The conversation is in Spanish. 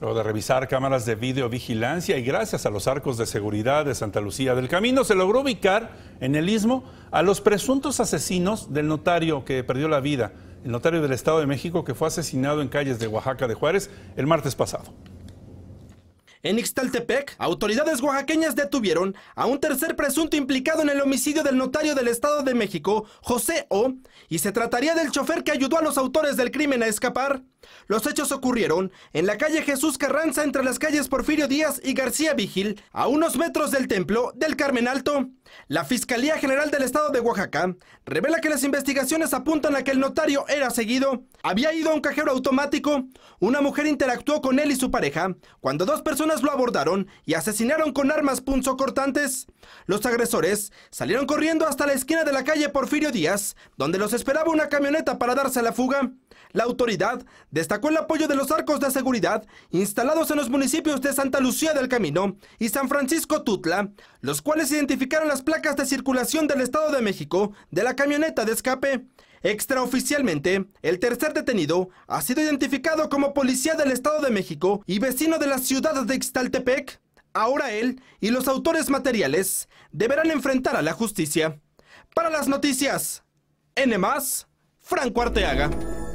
Luego de revisar cámaras de videovigilancia y gracias a los arcos de seguridad de Santa Lucía del Camino, se logró ubicar en el istmo a los presuntos asesinos del notario que perdió la vida, el notario del Estado de México que fue asesinado en calles de Oaxaca de Juárez el martes pasado. En Ixtaltepec, autoridades oaxaqueñas detuvieron a un tercer presunto implicado en el homicidio del notario del Estado de México, José O, y se trataría del chofer que ayudó a los autores del crimen a escapar. Los hechos ocurrieron en la calle Jesús Carranza entre las calles Porfirio Díaz y García Vigil, a unos metros del templo del Carmen Alto. La Fiscalía General del Estado de Oaxaca revela que las investigaciones apuntan a que el notario era seguido, había ido a un cajero automático, una mujer interactuó con él y su pareja cuando dos personas lo abordaron y asesinaron con armas punzocortantes. Los agresores salieron corriendo hasta la esquina de la calle Porfirio Díaz, donde los esperaba una camioneta para darse a la fuga. La autoridad destacó el apoyo de los arcos de seguridad instalados en los municipios de Santa Lucía del Camino y San Francisco Tutla, los cuales identificaron las placas de circulación del Estado de México de la camioneta de escape. Extraoficialmente, el tercer detenido ha sido identificado como policía del Estado de México y vecino de la ciudad de Ixtaltepec. Ahora él y los autores materiales deberán enfrentar a la justicia. Para las noticias, N, Franco Arteaga.